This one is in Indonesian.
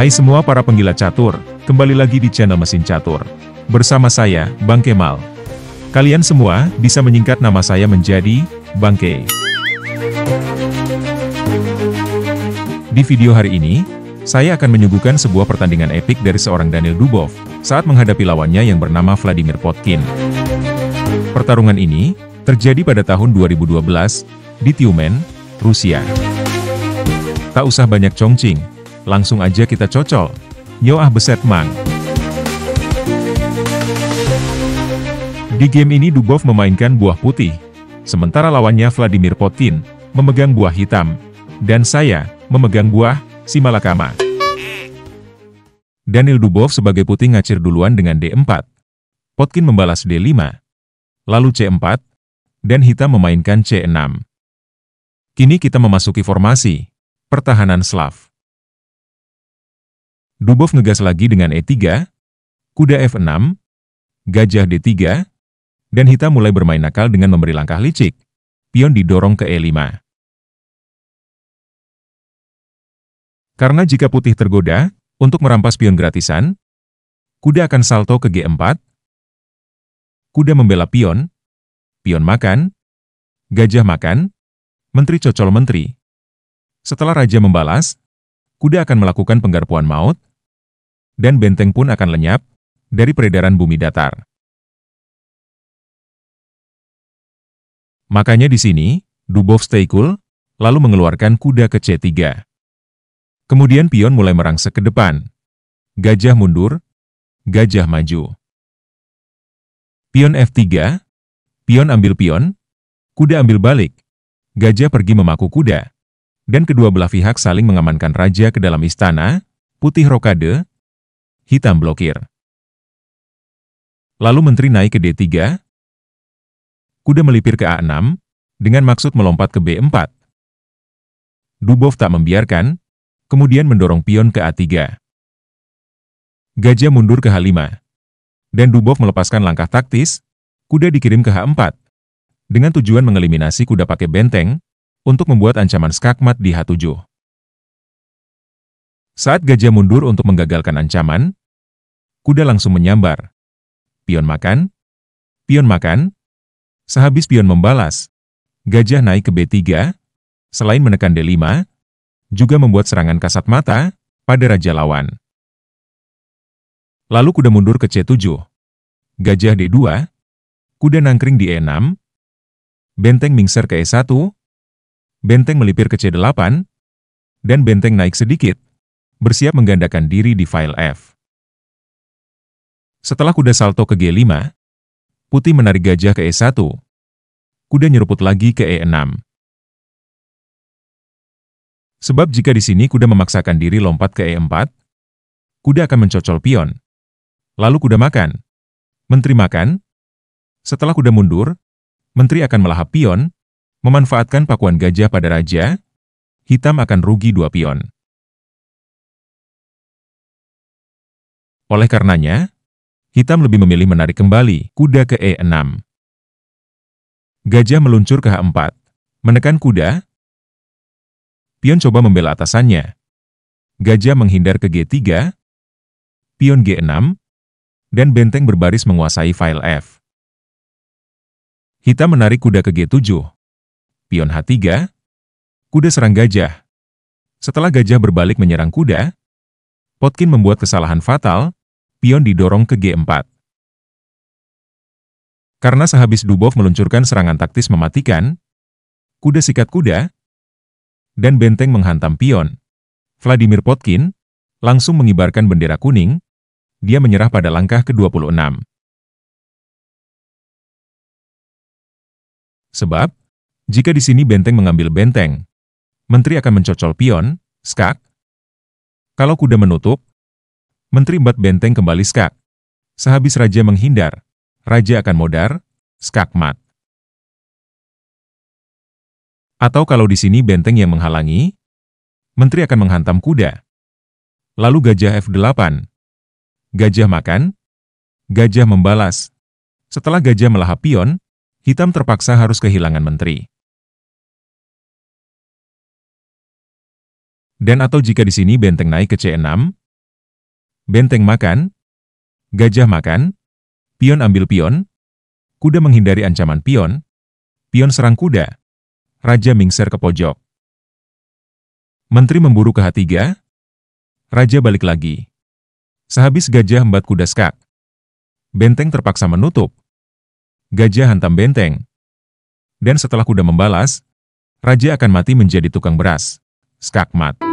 Hai semua para penggila catur, kembali lagi di channel Mesin Catur. Bersama saya, Bang Kemal. Kalian semua bisa menyingkat nama saya menjadi Bang K. Di video hari ini, saya akan menyuguhkan sebuah pertandingan epik dari seorang Daniel Dubov saat menghadapi lawannya yang bernama Vladimir Potkin. Pertarungan ini terjadi pada tahun 2012 di Tiumen, Rusia. Tak usah banyak congcing, Langsung aja kita cocol. Yo ah beset mang. Di game ini Dubov memainkan buah putih, sementara lawannya Vladimir Putin memegang buah hitam, dan saya memegang buah Simalakama. Daniel Dubov sebagai putih ngacir duluan dengan D4. Potkin membalas D5, lalu C4, dan hitam memainkan C6. Kini kita memasuki formasi pertahanan Slav. Dubov ngegas lagi dengan E3, kuda F6, gajah D3, dan Hita mulai bermain nakal dengan memberi langkah licik. Pion didorong ke E5. Karena jika putih tergoda, untuk merampas pion gratisan, kuda akan salto ke G4, kuda membela pion, pion makan, gajah makan, menteri cocol menteri. Setelah raja membalas, kuda akan melakukan penggarpuan maut, dan benteng pun akan lenyap dari peredaran bumi datar. Makanya di sini, Dubov stay cool, lalu mengeluarkan kuda ke C3. Kemudian pion mulai merangsek ke depan. Gajah mundur, gajah maju. Pion F3, pion ambil pion, kuda ambil balik, gajah pergi memaku kuda, dan kedua belah pihak saling mengamankan raja ke dalam istana, putih rokade, hitam blokir. Lalu menteri naik ke D3, kuda melipir ke A6, dengan maksud melompat ke B4. Dubov tak membiarkan, kemudian mendorong pion ke A3. Gajah mundur ke H5. Dan Dubov melepaskan langkah taktis, kuda dikirim ke H4. Dengan tujuan mengeliminasi kuda pakai benteng, untuk membuat ancaman skakmat di H7. Saat gajah mundur untuk menggagalkan ancaman, kuda langsung menyambar. Pion makan? Pion makan? Sehabis pion membalas, gajah naik ke B3, selain menekan D5, juga membuat serangan kasat mata pada raja lawan. Lalu kuda mundur ke C7, gajah D2, kuda nangkring di E6, benteng mingser ke E1, benteng melipir ke C8, dan benteng naik sedikit, bersiap menggandakan diri di file F. Setelah kuda salto ke G5, putih menarik gajah ke E1. Kuda nyeruput lagi ke E6. Sebab jika di sini kuda memaksakan diri lompat ke E4, kuda akan mencocol pion. Lalu kuda makan. Menteri makan. Setelah kuda mundur, menteri akan melahap pion, memanfaatkan pakuan gajah pada raja, hitam akan rugi dua pion. Oleh karenanya, hitam lebih memilih menarik kembali kuda ke E6. Gajah meluncur ke H4, menekan kuda. Pion coba membela atasannya. Gajah menghindar ke G3, pion G6, dan benteng berbaris menguasai file F. Hitam menarik kuda ke G7, pion H3, kuda serang gajah. Setelah gajah berbalik menyerang kuda, Potkin membuat kesalahan fatal pion didorong ke G4. Karena sehabis Dubov meluncurkan serangan taktis mematikan, kuda sikat kuda, dan benteng menghantam pion, Vladimir Potkin langsung mengibarkan bendera kuning, dia menyerah pada langkah ke-26. Sebab, jika di sini benteng mengambil benteng, menteri akan mencocol pion, skak. Kalau kuda menutup, Menteri Bat Benteng kembali skak. Sehabis Raja menghindar, Raja akan modar, skak mat. Atau kalau di sini benteng yang menghalangi, Menteri akan menghantam kuda. Lalu gajah F8. Gajah makan, gajah membalas. Setelah gajah melahap pion, hitam terpaksa harus kehilangan menteri. Dan atau jika di sini benteng naik ke C6, Benteng makan, gajah makan, pion ambil pion, kuda menghindari ancaman pion, pion serang kuda, raja mingser ke pojok. Menteri memburu ke H3, raja balik lagi. Sehabis gajah embat kuda skak, benteng terpaksa menutup. Gajah hantam benteng. Dan setelah kuda membalas, raja akan mati menjadi tukang beras. skak mat.